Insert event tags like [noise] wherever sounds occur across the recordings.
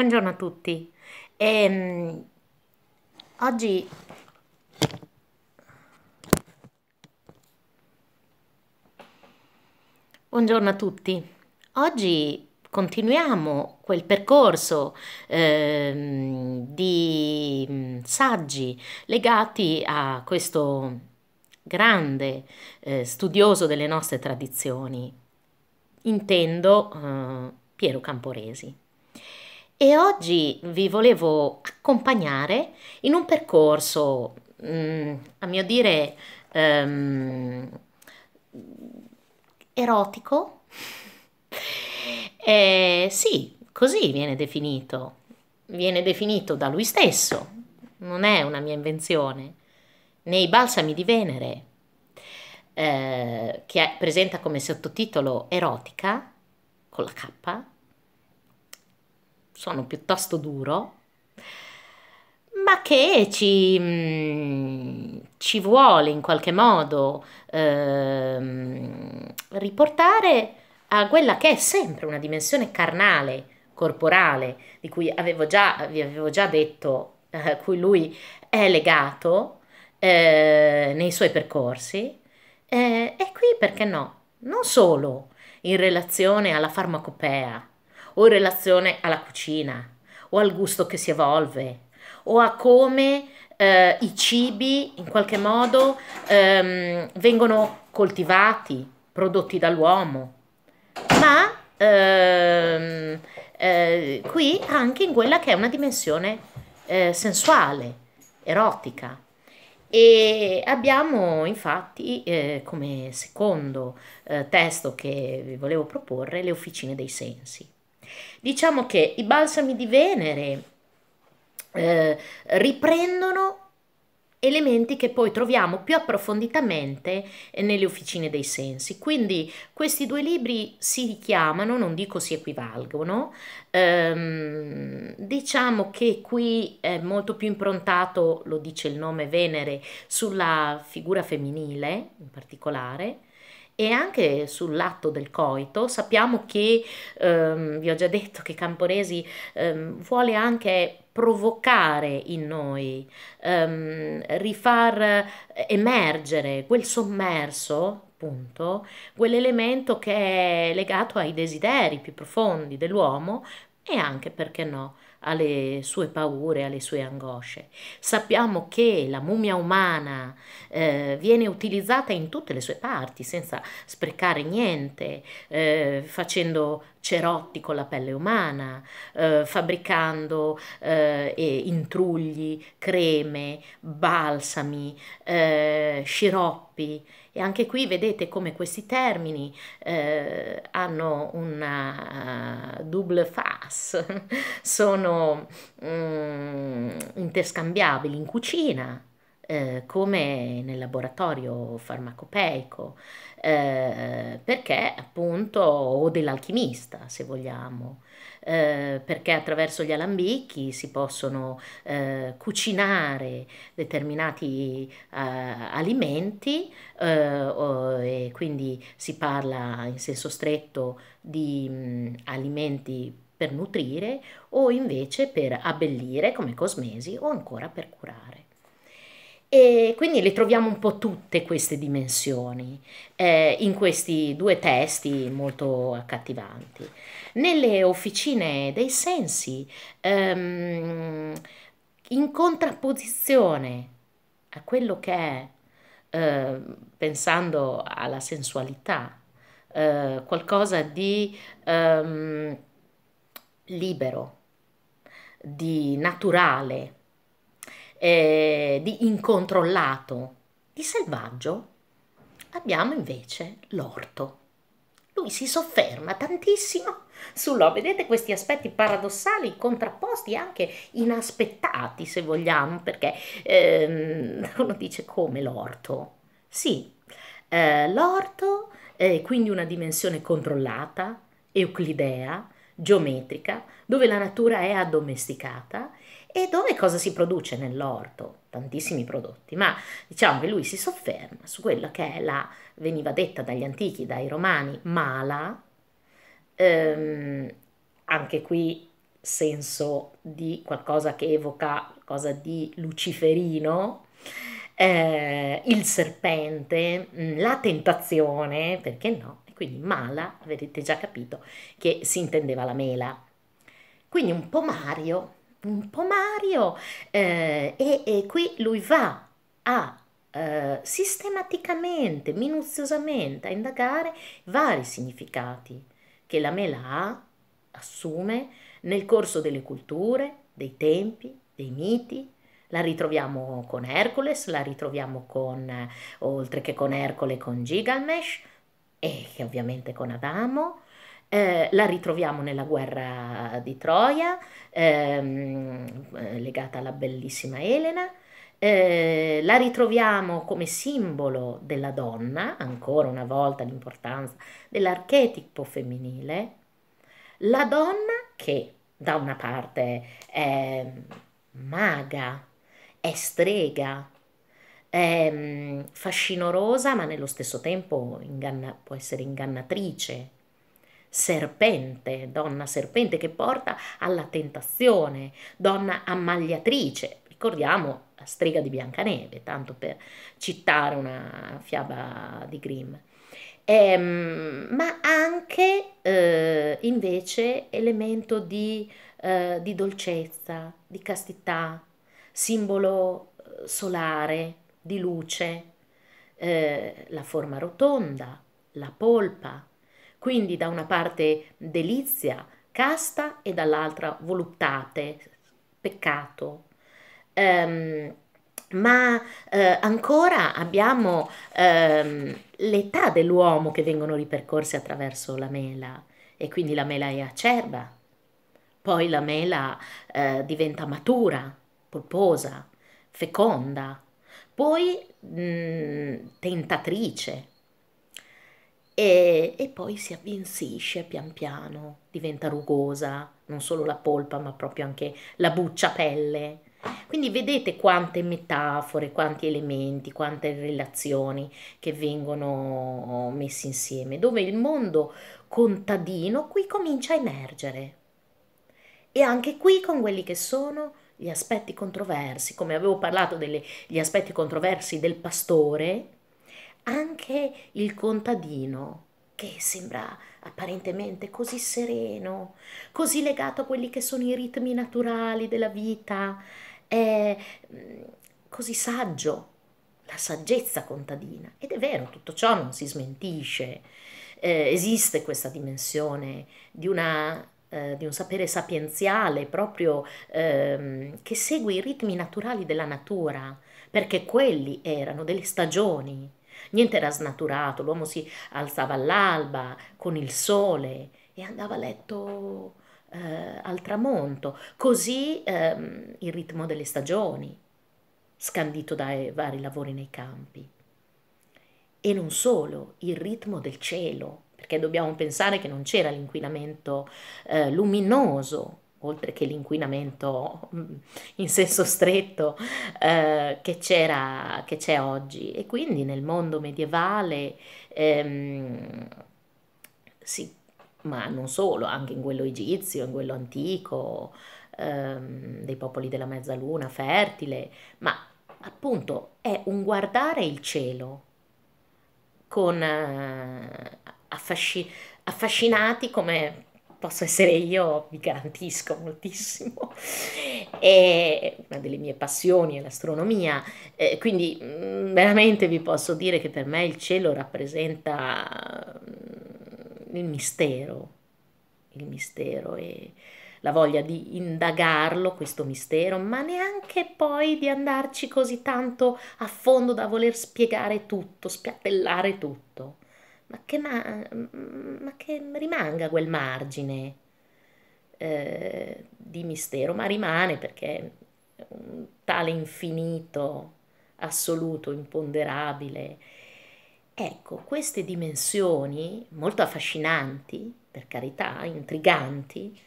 Buongiorno a tutti. Ehm, oggi Buongiorno a tutti. Oggi continuiamo quel percorso ehm, di mm, saggi legati a questo grande eh, studioso delle nostre tradizioni. Intendo eh, Piero Camporesi e oggi vi volevo accompagnare in un percorso, mm, a mio dire, um, erotico. [laughs] eh, sì, così viene definito, viene definito da lui stesso, non è una mia invenzione, nei Balsami di Venere, eh, che è, presenta come sottotitolo Erotica, con la K, suono piuttosto duro, ma che ci, mh, mm, ci vuole in qualche modo eh, riportare a quella che è sempre una dimensione carnale, corporale, di cui avevo già, vi avevo già detto, a eh, cui lui è legato eh, nei suoi percorsi. Eh, e qui perché no? Non solo in relazione alla farmacopea, o in relazione alla cucina o al gusto che si evolve o a come eh, i cibi in qualche modo ehm, vengono coltivati, prodotti dall'uomo, ma ehm, eh, qui anche in quella che è una dimensione eh, sensuale, erotica. E abbiamo infatti eh, come secondo eh, testo che vi volevo proporre le officine dei sensi. Diciamo che i balsami di Venere eh, riprendono elementi che poi troviamo più approfonditamente nelle officine dei sensi. Quindi questi due libri si richiamano, non dico si equivalgono, ehm, diciamo che qui è molto più improntato, lo dice il nome Venere, sulla figura femminile in particolare, e anche sull'atto del coito sappiamo che, ehm, vi ho già detto che Camporesi ehm, vuole anche provocare in noi, ehm, rifar emergere quel sommerso, appunto, quell'elemento che è legato ai desideri più profondi dell'uomo e anche, perché no, alle sue paure, alle sue angosce. Sappiamo che la mummia umana eh, viene utilizzata in tutte le sue parti, senza sprecare niente, eh, facendo cerotti con la pelle umana, eh, fabbricando eh, intrugli, creme, balsami, eh, sciroppi anche qui vedete come questi termini eh, hanno una uh, double face, [laughs] sono um, interscambiabili in cucina, eh, come nel laboratorio farmacopeico, eh, perché appunto, o dell'alchimista se vogliamo, eh, perché attraverso gli alambicchi si possono eh, cucinare determinati eh, alimenti eh, o, e quindi si parla in senso stretto di mh, alimenti per nutrire o invece per abbellire come cosmesi o ancora per curare. E quindi le troviamo un po' tutte queste dimensioni eh, in questi due testi molto accattivanti. Nelle officine dei sensi, ehm, in contrapposizione a quello che è, eh, pensando alla sensualità, eh, qualcosa di ehm, libero, di naturale, eh, di incontrollato, di selvaggio, abbiamo invece l'orto. Lui si sofferma tantissimo sull'orto. Vedete questi aspetti paradossali, contrapposti, anche inaspettati se vogliamo, perché ehm, [laughs] uno dice come l'orto. Sì, eh, l'orto è quindi una dimensione controllata, euclidea, geometrica, dove la natura è addomesticata e dove cosa si produce nell'orto? Tantissimi prodotti, ma diciamo che lui si sofferma su quella che è la, veniva detta dagli antichi, dai romani, mala, ehm, anche qui senso di qualcosa che evoca qualcosa di luciferino, eh, il serpente, mm, la tentazione, perché no? E quindi mala, avete già capito che si intendeva la mela. Quindi un po' Mario, un po' Mario eh, e, e, qui lui va a eh, sistematicamente, minuziosamente a indagare vari significati che la mela ha, assume nel corso delle culture, dei tempi, dei miti, la ritroviamo con Hercules, la ritroviamo con, oltre che con Ercole, con Gilgamesh e ovviamente con Adamo, eh, la ritroviamo nella guerra di Troia, ehm, eh, legata alla bellissima Elena, eh, la ritroviamo come simbolo della donna, ancora una volta l'importanza dell'archetipo femminile, la donna che da una parte è maga, è strega, è mm, fascinorosa ma nello stesso tempo inganna, può essere ingannatrice, serpente, donna serpente che porta alla tentazione, donna ammagliatrice. Ricordiamo la strega di Biancaneve, tanto per citare una fiaba di Grimm. Ehm, ma anche eh, invece elemento di, eh, di dolcezza, di castità, simbolo eh, solare, di luce, eh, la forma rotonda, la polpa, quindi da una parte delizia, casta e dall'altra voluttate, peccato. Um, ma eh, ancora abbiamo ehm, l'età dell'uomo che vengono ripercorse attraverso la mela e quindi la mela è acerba, poi la mela eh, diventa matura, polposa, feconda, poi mh, mm, tentatrice, e, e poi si avvinsisce pian piano, diventa rugosa, non solo la polpa ma proprio anche la buccia pelle. Quindi vedete quante metafore, quanti elementi, quante relazioni che vengono messi insieme, dove il mondo contadino qui comincia a emergere. E anche qui con quelli che sono gli aspetti controversi, come avevo parlato degli aspetti controversi del pastore, anche il contadino, che sembra apparentemente così sereno, così legato a quelli che sono i ritmi naturali della vita, è mm, così saggio, la saggezza contadina. Ed è vero, tutto ciò non si smentisce. Eh, esiste questa dimensione di una eh, di un sapere sapienziale proprio ehm, che segue i ritmi naturali della natura, perché quelli erano delle stagioni niente era snaturato, l'uomo si alzava all'alba con il sole e andava a letto eh, al tramonto, così ehm, il ritmo delle stagioni, scandito dai vari lavori nei campi. E non solo, il ritmo del cielo, perché dobbiamo pensare che non c'era l'inquinamento eh, luminoso oltre che l'inquinamento mm, in senso stretto eh, che, che, c'è oggi. E quindi nel mondo medievale, ehm, sì, ma non solo, anche in quello egizio, in quello antico, ehm, dei popoli della mezzaluna fertile, ma appunto è un guardare il cielo con eh, affasci- affascinati come posso essere io, vi garantisco moltissimo. [laughs] È una delle mie passioni è l'astronomia, eh, quindi mm, veramente vi posso dire che per me il cielo rappresenta mm, il mistero, il mistero e la voglia di indagarlo, questo mistero, ma neanche poi di andarci così tanto a fondo da voler spiegare tutto, spiattellare tutto ma che, ma, mm, mm, ma che rimanga quel margine eh, di mistero, ma rimane perché è un tale infinito, assoluto, imponderabile. Ecco, queste dimensioni molto affascinanti, per carità, intriganti,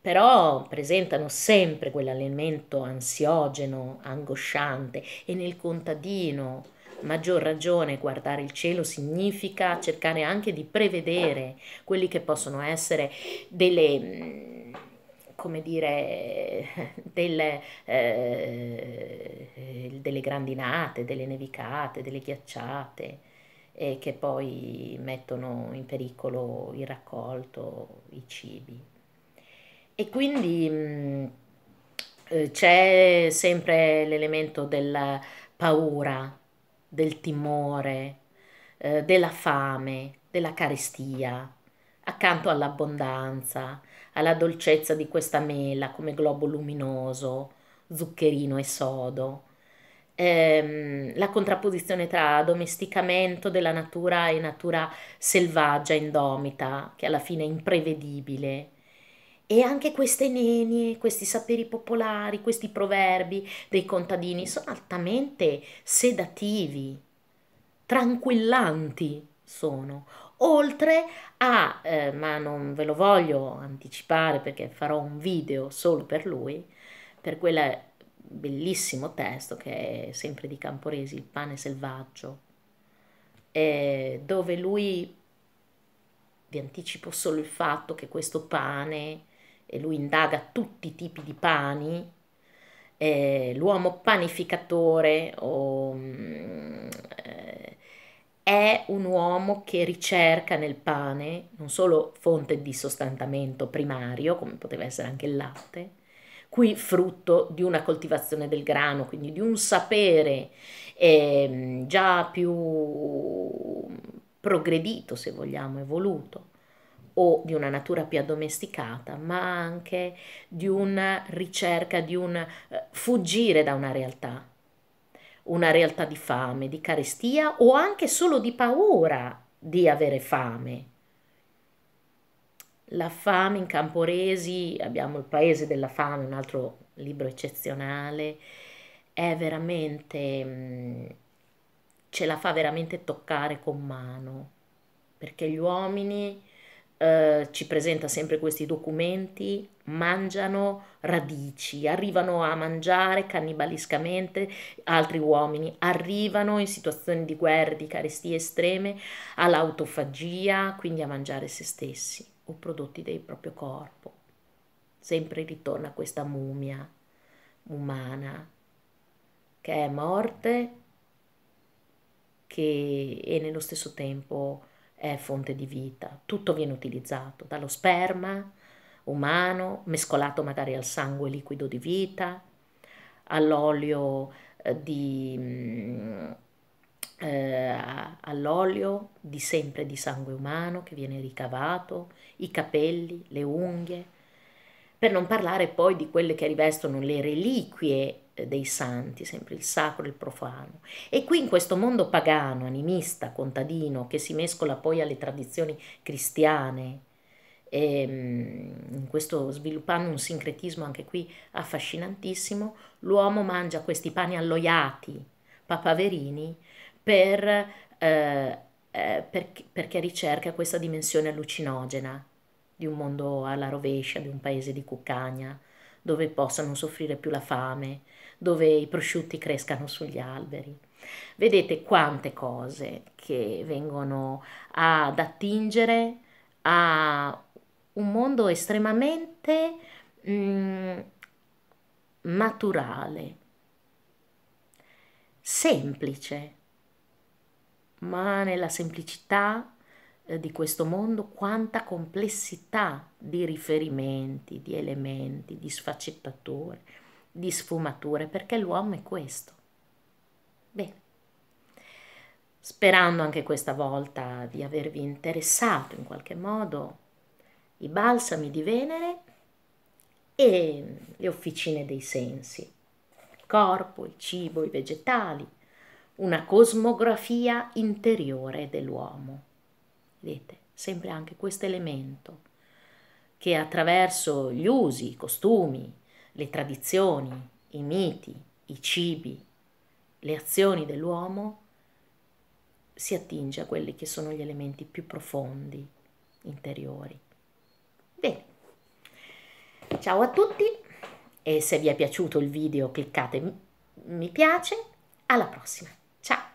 però presentano sempre quell'elemento ansiogeno, angosciante e nel contadino maggior ragione guardare il cielo significa cercare anche di prevedere quelli che possono essere delle mm, come dire, delle, eh, delle grandinate, delle nevicate, delle ghiacciate eh, che poi mettono in pericolo il raccolto, i cibi. E quindi mh, mm, eh, c'è sempre l'elemento della paura del timore, eh, della fame, della carestia, accanto all'abbondanza, alla dolcezza di questa mela come globo luminoso, zuccherino e sodo. Ehm, la contrapposizione tra domesticamento della natura e natura selvaggia, indomita, che alla fine è imprevedibile, e anche queste nenie, questi saperi popolari, questi proverbi dei contadini sono altamente sedativi, tranquillanti sono. Oltre a, eh, ma non ve lo voglio anticipare perché farò un video solo per lui, per quel bellissimo testo che è sempre di Camporesi, Il pane selvaggio, eh, dove lui vi anticipo solo il fatto che questo pane e lui indaga tutti i tipi di pani, eh, l'uomo panificatore o, mm, eh, è un uomo che ricerca nel pane non solo fonte di sostantamento primario, come poteva essere anche il latte, qui frutto di una coltivazione del grano, quindi di un sapere eh, già più progredito, se vogliamo, evoluto o di una natura più addomesticata, ma anche di una ricerca, di un eh, fuggire da una realtà, una realtà di fame, di carestia o anche solo di paura di avere fame. La fame in Camporesi, abbiamo il paese della fame, un altro libro eccezionale, è veramente, mm, ce la fa veramente toccare con mano, perché gli uomini eh, ci presenta sempre questi documenti, mangiano radici, arrivano a mangiare cannibaliscamente altri uomini, arrivano in situazioni di guerra, di carestie estreme, all'autofagia, quindi a mangiare se stessi o prodotti del proprio corpo. Sempre ritorna questa mumia umana che è morte che, e nello stesso tempo è fonte di vita, tutto viene utilizzato, dallo sperma umano, mescolato magari al sangue liquido di vita, all'olio eh, di, mm, eh, all'olio di sempre di sangue umano che viene ricavato, i capelli, le unghie, per non parlare poi di quelle che rivestono le reliquie eh, dei santi, sempre il sacro e il profano. E qui in questo mondo pagano, animista, contadino, che si mescola poi alle tradizioni cristiane, ehm, in questo sviluppando un sincretismo anche qui affascinantissimo, l'uomo mangia questi pani alloiati, papaverini, per, eh, eh, perché ricerca questa dimensione allucinogena di un mondo alla rovescia, di un paese di cuccagna, dove possa non soffrire più la fame, dove i prosciutti crescano sugli alberi. Vedete quante cose che vengono ad attingere a un mondo estremamente mh, mm, naturale, semplice, ma nella semplicità eh, di questo mondo, quanta complessità di riferimenti, di elementi, di sfaccettature, di sfumature, perché l'uomo è questo. Bene. Sperando anche questa volta di avervi interessato in qualche modo i balsami di Venere e le officine dei sensi, il corpo, il cibo, i vegetali, una cosmografia interiore dell'uomo. Vedete, sempre anche questo elemento che attraverso gli usi, i costumi, le tradizioni, i miti, i cibi, le azioni dell'uomo, si attinge a quelli che sono gli elementi più profondi, interiori. Bene, ciao a tutti e se vi è piaciuto il video cliccate mi piace, alla prossima, ciao!